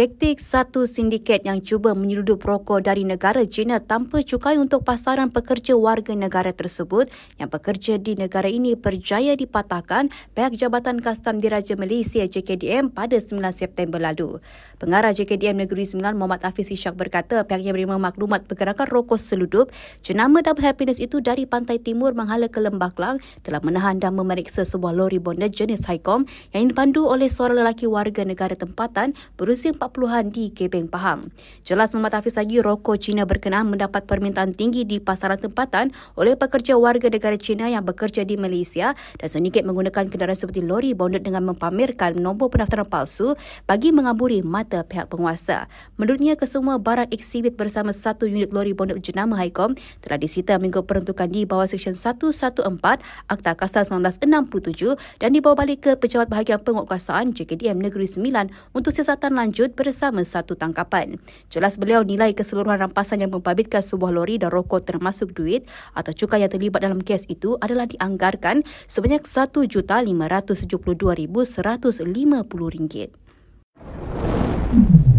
Taktik satu sindiket yang cuba menyeludup rokok dari negara China tanpa cukai untuk pasaran pekerja warga negara tersebut yang bekerja di negara ini berjaya dipatahkan pihak Jabatan Kastam Diraja Malaysia JKDM pada 9 September lalu. Pengarah JKDM Negeri Sembilan Muhammad Hafiz Ishak berkata pihaknya menerima maklumat pergerakan rokok seludup jenama Double Happiness itu dari pantai timur menghala ke Lembah Kelang telah menahan dan memeriksa sebuah lori bonda jenis Highcom yang dipandu oleh seorang lelaki warga negara tempatan berusia 40-an di Kebeng Pahang. Jelas Muhammad Hafiz lagi, rokok Cina berkenaan mendapat permintaan tinggi di pasaran tempatan oleh pekerja warga negara Cina yang bekerja di Malaysia dan sedikit menggunakan kendaraan seperti lori bonded dengan mempamerkan nombor pendaftaran palsu bagi mengaburi mata pihak penguasa. Menurutnya, kesemua barang eksibit bersama satu unit lori bonded jenama Haikom telah disita mengikut peruntukan di bawah Seksyen 114 Akta Kasar 1967 dan dibawa balik ke Pejabat Bahagian Penguatkuasaan JKDM Negeri Sembilan untuk siasatan lanjut terkejut bersama satu tangkapan. Jelas beliau nilai keseluruhan rampasan yang mempabitkan sebuah lori dan rokok termasuk duit atau cukai yang terlibat dalam kes itu adalah dianggarkan sebanyak RM1,572,150. Mm-hmm.